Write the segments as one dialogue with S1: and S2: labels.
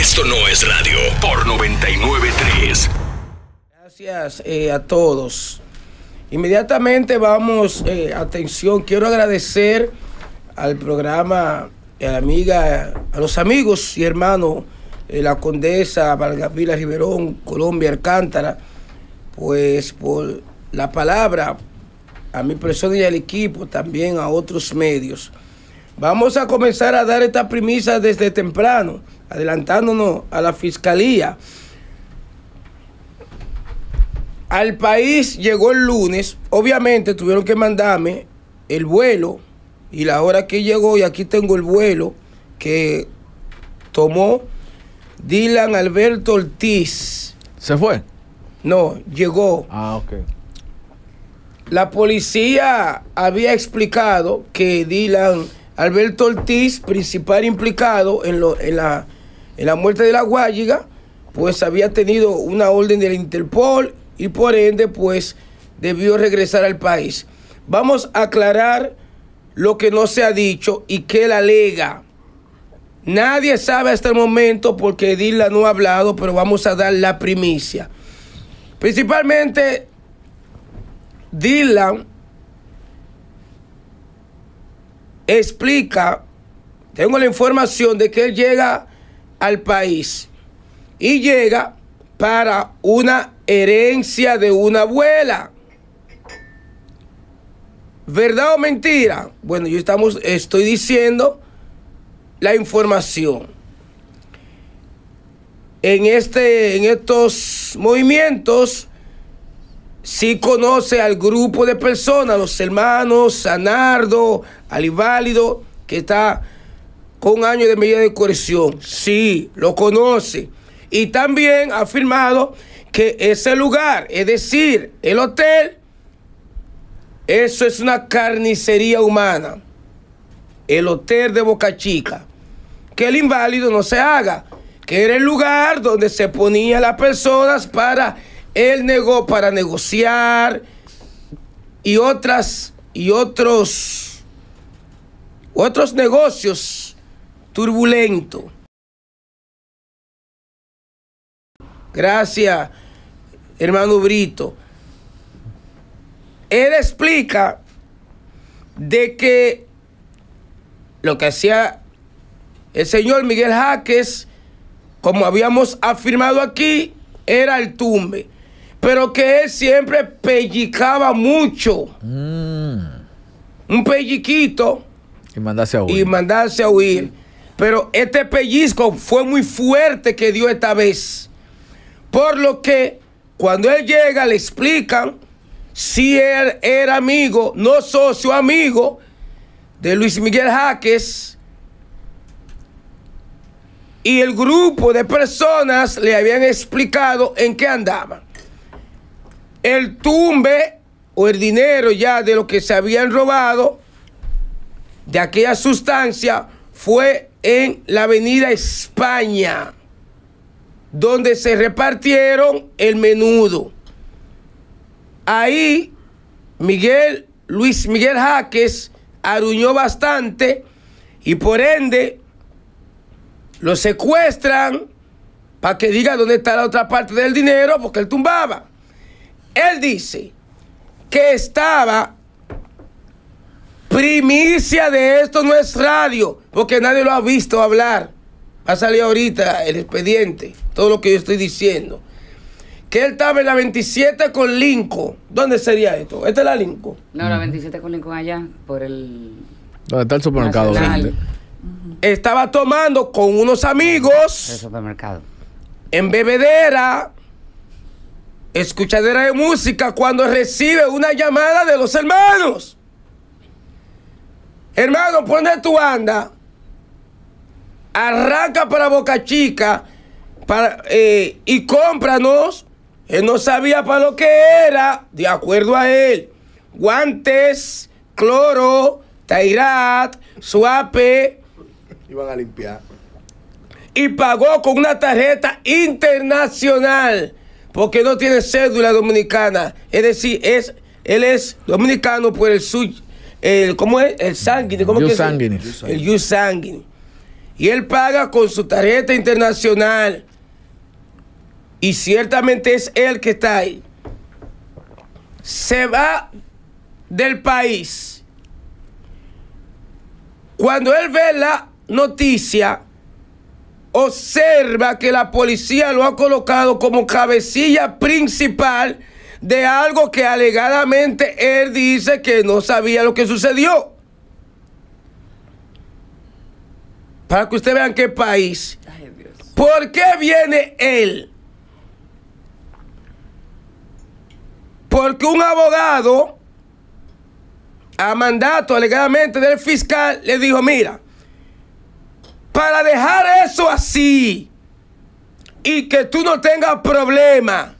S1: Esto no es radio por 993. Gracias eh, a todos. Inmediatamente vamos, eh, atención, quiero agradecer al programa, eh, a la amiga, a los amigos y hermanos, la condesa Valgavila Riverón, Colombia Alcántara, pues por la palabra a mi persona y al equipo, también a otros medios. Vamos a comenzar a dar esta premisa desde temprano adelantándonos a la fiscalía. Al país llegó el lunes, obviamente tuvieron que mandarme el vuelo y la hora que llegó y aquí tengo el vuelo que tomó Dylan Alberto Ortiz. ¿Se fue? No, llegó. Ah, ok. La policía había explicado que Dylan Alberto Ortiz, principal implicado en, lo, en la en la muerte de la guáliga, pues había tenido una orden del Interpol y por ende, pues debió regresar al país. Vamos a aclarar lo que no se ha dicho y que la alega. Nadie sabe hasta el momento porque Dila no ha hablado, pero vamos a dar la primicia. Principalmente, Dylan explica, tengo la información de que él llega al país y llega para una herencia de una abuela. ¿Verdad o mentira? Bueno, yo estamos, estoy diciendo la información. En, este, en estos movimientos, si conoce al grupo de personas, los hermanos, Sanardo, Aliválido, que está con años de medida de coerción. Sí, lo conoce. Y también ha afirmado que ese lugar, es decir, el hotel, eso es una carnicería humana. El hotel de Boca Chica. Que el inválido no se haga. Que era el lugar donde se ponían las personas para el nego para negociar y otras y otros otros negocios turbulento. Gracias, hermano Brito. Él explica de que lo que hacía el señor Miguel Jaques, como habíamos afirmado aquí, era el tumbe, pero que él siempre pellicaba mucho. Mm. Un pelliquito. Y mandarse a huir. Y mandarse a huir. Pero este pellizco fue muy fuerte que dio esta vez. Por lo que cuando él llega le explican si él era amigo, no socio, amigo de Luis Miguel Jaques. Y el grupo de personas le habían explicado en qué andaban. El tumbe o el dinero ya de lo que se habían robado de aquella sustancia fue en la avenida España, donde se repartieron el menudo. Ahí Miguel, Luis Miguel Jaques aruñó bastante y por ende lo secuestran para que diga dónde está la otra parte del dinero porque él tumbaba. Él dice que estaba Primicia de esto no es radio, porque nadie lo ha visto hablar. Ha salido ahorita el expediente, todo lo que yo estoy diciendo. Que él estaba en la 27 con Lincoln. ¿Dónde sería esto? ¿Esta es la Lincoln? No, la 27 con Lincoln allá, por el... ¿Dónde está el supermercado? Estaba tomando con unos amigos. El supermercado. En bebedera escuchadera de música cuando recibe una llamada de los hermanos. Hermano, ¿por tu tú Arranca para Boca Chica para, eh, y cómpranos. Él no sabía para lo que era, de acuerdo a él. Guantes, cloro, tairat, suape. Iban a limpiar. Y pagó con una tarjeta internacional, porque no tiene cédula dominicana. Es decir, es, él es dominicano por el suyo ¿cómo es? El sanguine ¿Cómo El Yu Y él paga con su tarjeta internacional. Y ciertamente es él que está ahí. Se va del país. Cuando él ve la noticia, observa que la policía lo ha colocado como cabecilla principal de algo que alegadamente él dice que no sabía lo que sucedió. Para que ustedes vean qué país. ¿Por qué viene él? Porque un abogado, a mandato alegadamente del fiscal, le dijo, mira, para dejar eso así y que tú no tengas problema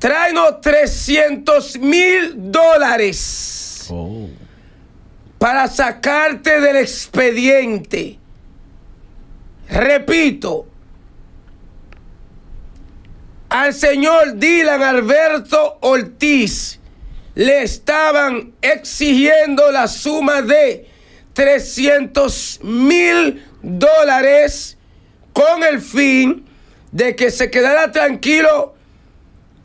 S1: traigo 300 mil dólares oh. para sacarte del expediente. Repito, al señor Dylan Alberto Ortiz le estaban exigiendo la suma de 300 mil dólares con el fin de que se quedara tranquilo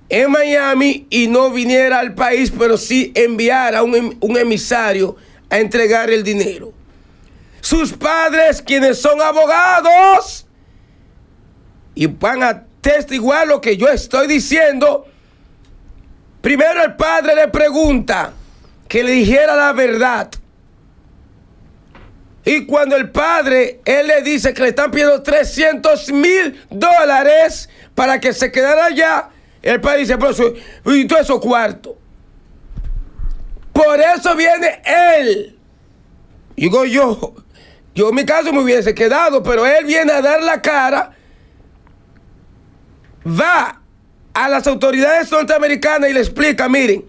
S1: en Miami y no viniera al país, pero sí enviara un, em-, un emisario a entregar el dinero. Sus padres, quienes son abogados, y van a testiguar lo que yo estoy diciendo, primero el padre le pregunta que le dijera la verdad. Y cuando el padre, él le dice que le están pidiendo 300 mil dólares para que se quedara allá, el país dice, pero y todo eso cuarto. Por eso viene él. Digo yo, yo en mi caso me hubiese quedado, pero él viene a dar la cara, va a las autoridades norteamericanas y le explica, miren,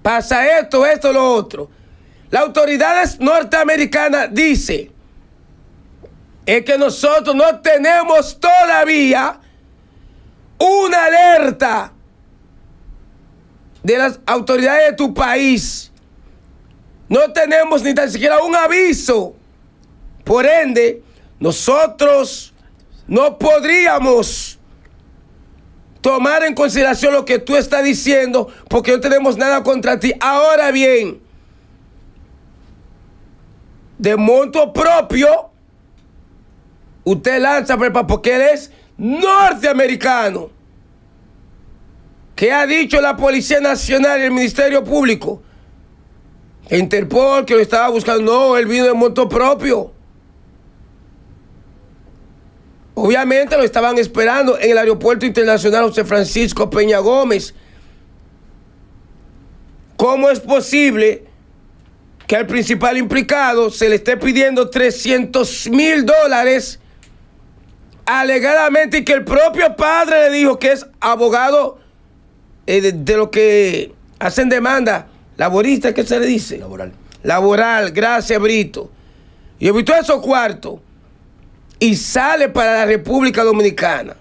S1: pasa esto, esto, lo otro. Las autoridades norteamericanas dice es que nosotros no tenemos todavía una alerta de las autoridades de tu país. No tenemos ni tan siquiera un aviso. Por ende, nosotros no podríamos tomar en consideración lo que tú estás diciendo porque no tenemos nada contra ti. Ahora bien, de monto propio, usted lanza, porque él es norteamericano que ha dicho la Policía Nacional y el Ministerio Público. Interpol que lo estaba buscando, no, él vino de moto propio. Obviamente lo estaban esperando en el Aeropuerto Internacional José Francisco Peña Gómez. ¿Cómo es posible que al principal implicado se le esté pidiendo 300 mil dólares? alegadamente que el propio padre le dijo que es abogado eh, de, lo que hacen demanda laborista, ¿qué se le dice? Laboral. Laboral, gracias Brito. Y evitó esos cuartos y sale para la República Dominicana.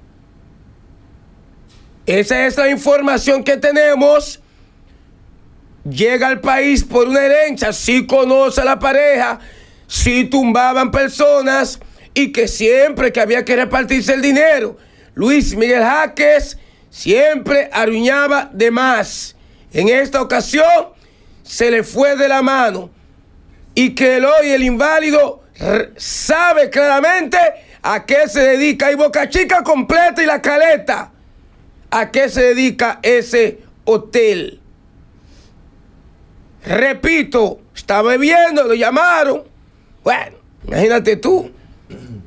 S1: Esa es la información que tenemos. Llega al país por una herencia, si conoce a la pareja, si tumbaban personas y que siempre que había que repartirse el dinero, Luis Miguel Jaques siempre aruñaba de más. En esta ocasión se le fue de la mano y que el hoy el inválido sabe claramente a qué se dedica y Boca Chica completa y la caleta. ¿A qué se dedica ese hotel? Repito, estaba bebiendo, lo llamaron. Bueno, imagínate tú.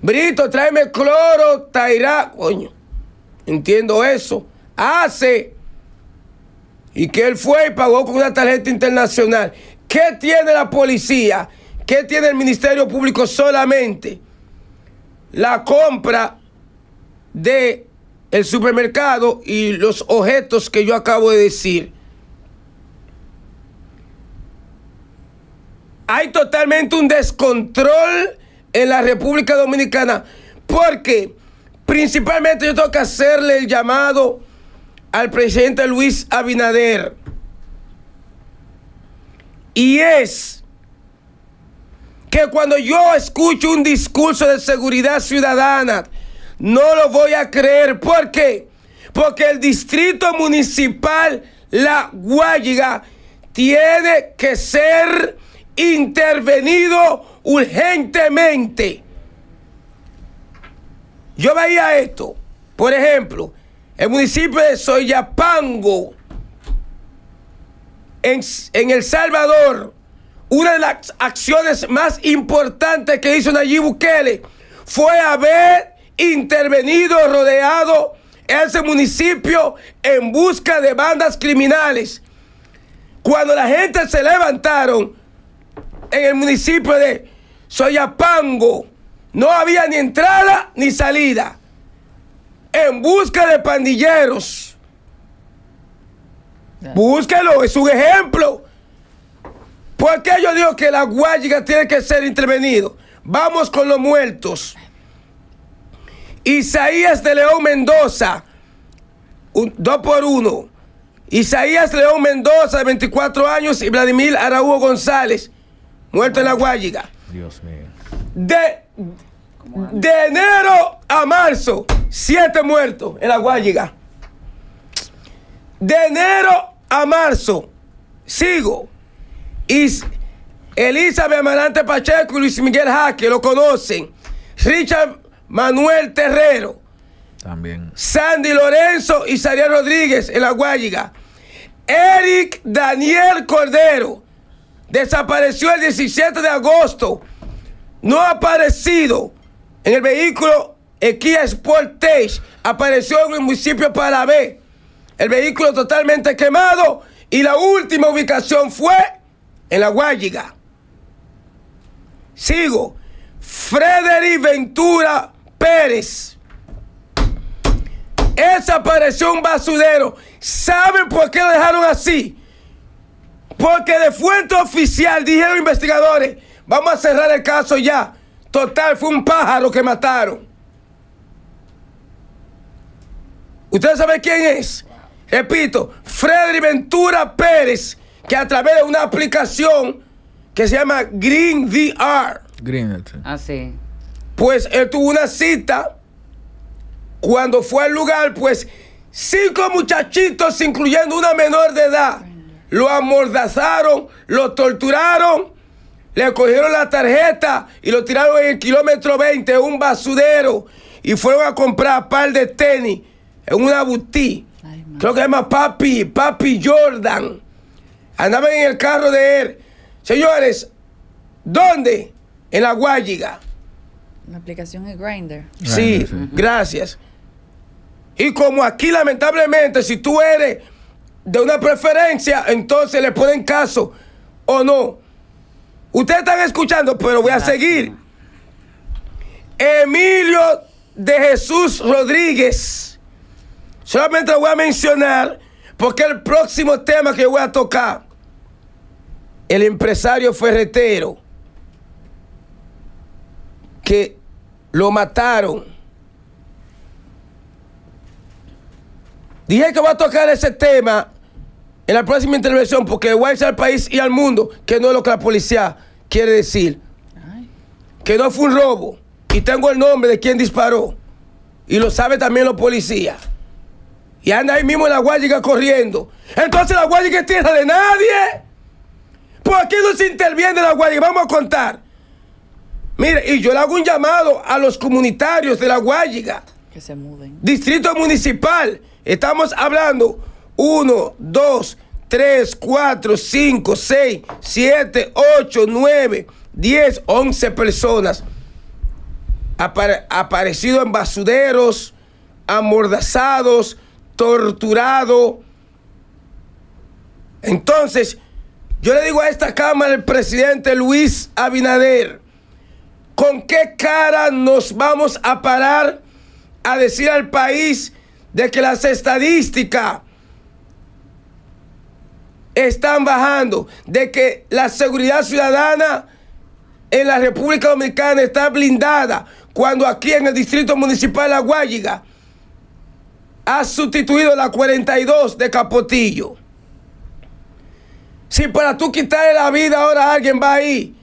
S1: Brito, tráeme cloro, tairá. Coño, entiendo eso. Hace. Y que él fue y pagó con una tarjeta internacional. ¿Qué tiene la policía? ¿Qué tiene el Ministerio Público solamente? La compra de el supermercado y los objetos que yo acabo de decir. Hay totalmente un descontrol en la República Dominicana, porque principalmente yo tengo que hacerle el llamado al presidente Luis Abinader. Y es que cuando yo escucho un discurso de seguridad ciudadana, no lo voy a creer. ¿Por qué? Porque el distrito municipal La Guayiga tiene que ser intervenido urgentemente. Yo veía esto, por ejemplo, el municipio de Soyapango, en, en El Salvador, una de las acciones más importantes que hizo Nayib Bukele fue haber intervenido, rodeado ese municipio en busca de bandas criminales. Cuando la gente se levantaron, en el municipio de Soyapango. No había ni entrada ni salida. En busca de pandilleros. Búsquelo, es un ejemplo. ¿Por qué yo digo que la Guayiga tiene que ser intervenido? Vamos con los muertos. Isaías de León Mendoza, dos por uno. Isaías León Mendoza, de 24 años, y Vladimir Araújo González, muerto en la Guayiga. Dios mío. De, de enero a marzo, siete muertos en la Guayiga. De enero a marzo, sigo. Is, Elizabeth Amarante Pacheco y Luis Miguel Jaque lo conocen. Richard Manuel Terrero. También. Sandy Lorenzo y Sariel Rodríguez en la Guayiga. Eric Daniel Cordero desapareció el 17 de agosto. No ha aparecido en el vehículo Kia Sportage. Apareció en el municipio Palabé. El vehículo totalmente quemado y la última ubicación fue en la Guayiga. Sigo. Frederick Ventura Pérez. desapareció un basurero. ¿Saben por qué lo dejaron así? Porque de fuente oficial, dijeron investigadores, vamos a cerrar el caso ya. Total, fue un pájaro que mataron. ¿Ustedes saben quién es? Repito, Freddy Ventura Pérez, que a través de una aplicación que se llama Green VR. Green. Este. Ah, sí. Pues él tuvo una cita. Cuando fue al lugar, pues cinco muchachitos, incluyendo una menor de edad, lo amordazaron, lo torturaron, le cogieron la tarjeta y lo tiraron en el kilómetro 20, un basudero, y fueron a comprar un par de tenis en una boutique. Creo que se llama Papi, Papi Jordan. Andaban en el carro de él. Señores, ¿dónde? En la Guayiga. La aplicación es Grinder. Grindr, sí. gracias. Y como aquí, lamentablemente, si tú eres de una preferencia, entonces le ponen caso o no. Ustedes están escuchando, pero voy a seguir. Emilio de Jesús Rodríguez. Solamente lo voy a mencionar porque el próximo tema que voy a tocar, el empresario ferretero, que lo mataron. Dije que voy a tocar ese tema en la próxima intervención, porque es al país y al mundo que no es lo que la policía quiere decir. Que no fue un robo. Y tengo el nombre de quien disparó. Y lo sabe también los policías. Y anda ahí mismo en la Guayiga corriendo. Entonces la Guayiga es tierra de nadie. ¿Por aquí no se interviene la Guayiga? Vamos a contar. Mire, y yo le hago un llamado a los comunitarios de la Guayiga. Que se muden. Distrito municipal. Estamos hablando 1, 2, 3, 4, 5, 6, 7, 8, 9, 10, 11 personas. Apare aparecido en basuderos, amordazados, torturados. Entonces, yo le digo a esta Cámara el presidente Luis Abinader, ¿con qué cara nos vamos a parar a decir al país de que las estadísticas están bajando, de que la seguridad ciudadana en la República Dominicana está blindada, cuando aquí en el Distrito Municipal de La Guayiga ha sustituido la 42 de Capotillo. Si para tú quitarle la vida ahora alguien va ahí.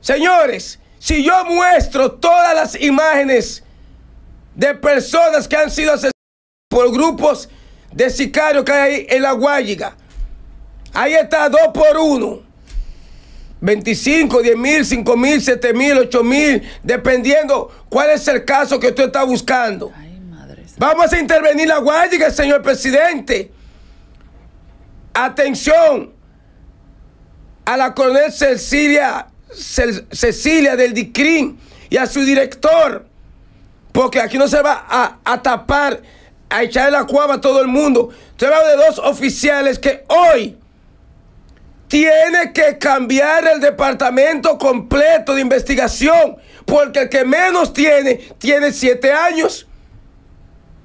S1: Señores, si yo muestro todas las imágenes de personas que han sido asesinadas por grupos de sicario que hay ahí en la Guayiga. Ahí está dos por uno. 25, 10 mil, 5 mil, 7 mil, 8 mil, dependiendo cuál es el caso que usted está buscando. Vamos a intervenir la Guayiga, señor presidente. Atención a la coronel Cecilia, Cecilia del DICRIN y a su director, porque aquí no se va a tapar a echarle la cuava a todo el mundo. Estoy hablando de dos oficiales que hoy tiene que cambiar el departamento completo de investigación. Porque el que menos tiene, tiene siete años,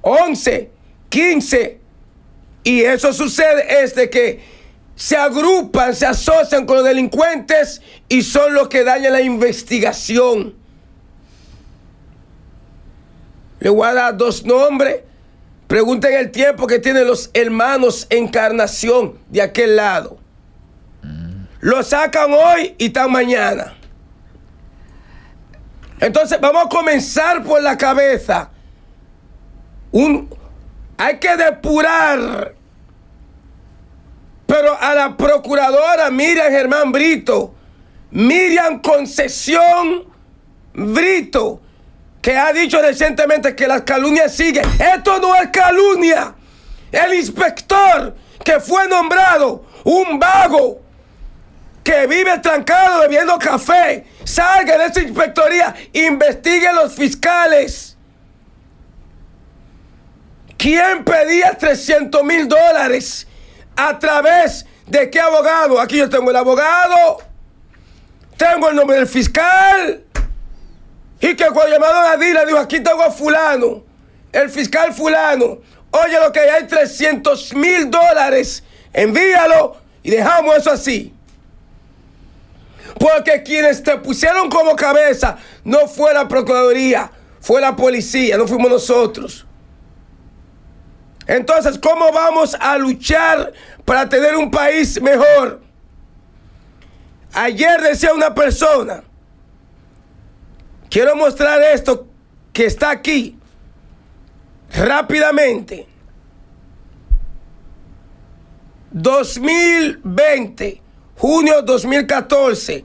S1: once, quince Y eso sucede es de que se agrupan, se asocian con los delincuentes y son los que dañan la investigación. Le voy a dar dos nombres Pregunten el tiempo que tienen los hermanos encarnación de aquel lado. Lo sacan hoy y están mañana. Entonces vamos a comenzar por la cabeza. Un, hay que depurar. Pero a la procuradora Miriam Germán Brito, Miriam Concesión Brito, que ha dicho recientemente que las calumnias siguen. Esto no es calumnia. El inspector que fue nombrado un vago que vive trancado bebiendo café, salga de esa inspectoría, investigue a los fiscales. ¿Quién pedía 300 mil dólares? ¿A través de qué abogado? Aquí yo tengo el abogado, tengo el nombre del fiscal. Y que cuando llamaron a Dila, dijo, aquí tengo a fulano, el fiscal fulano, oye lo que hay 300 mil dólares, envíalo y dejamos eso así. Porque quienes te pusieron como cabeza no fue la Procuraduría, fue la policía, no fuimos nosotros. Entonces, ¿cómo vamos a luchar para tener un país mejor? Ayer decía una persona, Quiero mostrar esto que está aquí rápidamente. 2020, junio 2014.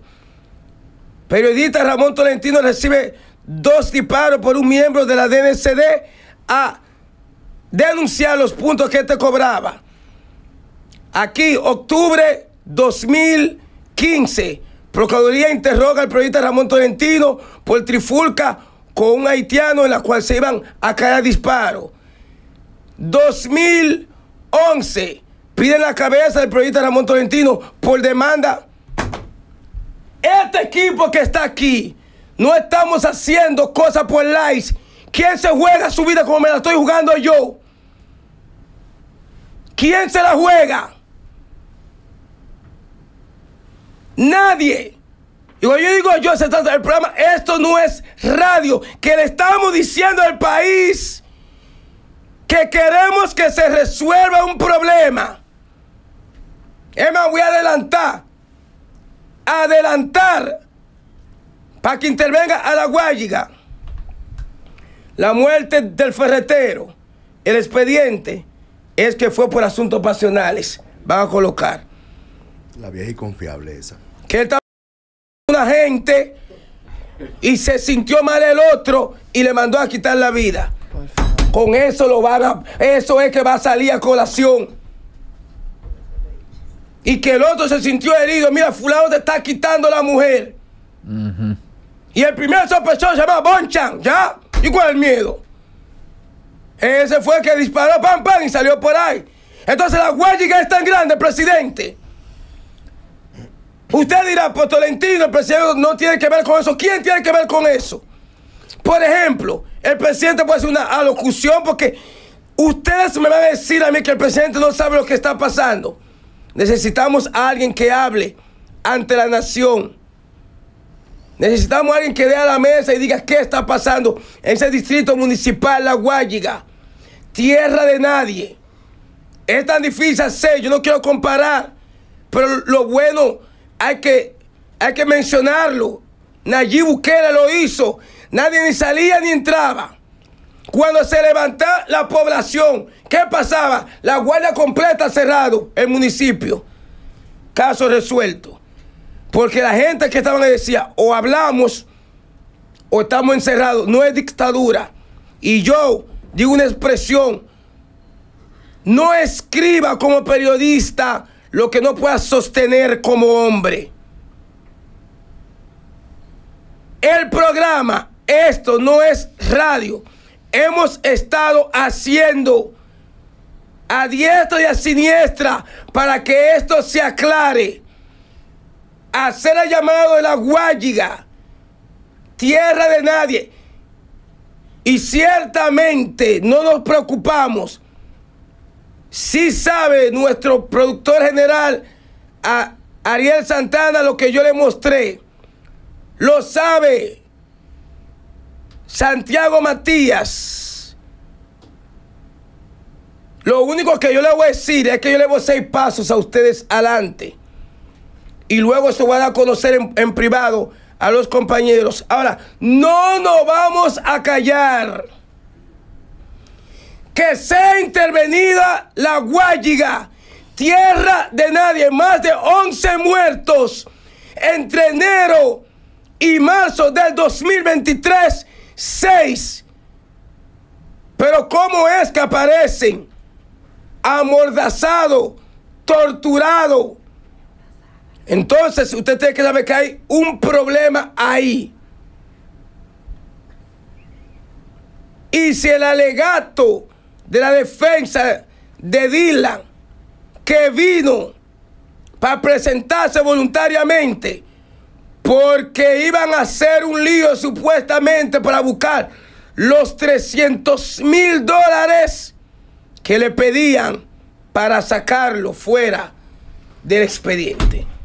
S1: Periodista Ramón Tolentino recibe dos disparos por un miembro de la DNCD a denunciar los puntos que te este cobraba. Aquí, octubre 2015, Procuraduría interroga al periodista Ramón Tolentino por trifulca con un haitiano en la cual se iban a a disparo. 2011 piden la cabeza del periodista Ramón Tolentino por demanda. Este equipo que está aquí, no estamos haciendo cosas por likes. ¿Quién se juega su vida como me la estoy jugando yo? ¿Quién se la juega? Nadie. Y cuando yo digo yo, se trata programa, esto no es radio, que le estamos diciendo al país que queremos que se resuelva un problema. Emma, voy a adelantar, adelantar para que intervenga a la Guayiga. La muerte del ferretero, el expediente, es que fue por asuntos pasionales. Van a colocar. La vieja y confiable esa que él estaba una gente y se sintió mal el otro y le mandó a quitar la vida. Con eso lo van a, eso es que va a salir a colación. Y que el otro se sintió herido. Mira, fulano te está quitando la mujer. Y el primer sospechoso se llama Bonchan, ¿ya? ¿Y cuál el miedo? Ese fue el que disparó pam pam y salió por ahí. Entonces la huelga es tan grande, presidente. Usted dirá, pues Tolentino, el presidente no tiene que ver con eso. ¿Quién tiene que ver con eso? Por ejemplo, el presidente puede hacer una alocución porque ustedes me van a decir a mí que el presidente no sabe lo que está pasando. Necesitamos a alguien que hable ante la nación. Necesitamos a alguien que dé a la mesa y diga qué está pasando en ese distrito municipal, La Guayiga. Tierra de nadie. Es tan difícil hacer, yo no quiero comparar, pero lo bueno hay que, que mencionarlo. Nayib Bukele lo hizo. Nadie ni salía ni entraba. Cuando se levantaba la población, ¿qué pasaba? La guardia completa cerrado, el municipio. Caso resuelto. Porque la gente que estaba le decía, o hablamos o estamos encerrados. No es dictadura. Y yo digo una expresión. No escriba como periodista lo que no pueda sostener como hombre. El programa, esto no es radio. Hemos estado haciendo a diestra y a siniestra para que esto se aclare. Hacer el llamado de la Guayiga, tierra de nadie. Y ciertamente no nos preocupamos Sí sabe nuestro productor general Ariel Santana lo que yo le mostré. Lo sabe Santiago Matías. Lo único que yo le voy a decir es que yo le voy seis pasos a ustedes adelante. Y luego se van a conocer en, en privado a los compañeros. Ahora, no nos vamos a callar que sea intervenida la Guayiga, tierra de nadie, más de 11 muertos entre enero y marzo del 2023, 6. Pero ¿cómo es que aparecen Amordazado... Torturado... Entonces usted tiene que saber que hay un problema ahí. Y si el alegato de la defensa de Dylan, que vino para presentarse voluntariamente porque iban a hacer un lío supuestamente para buscar los 300 mil dólares que le pedían para sacarlo fuera del expediente.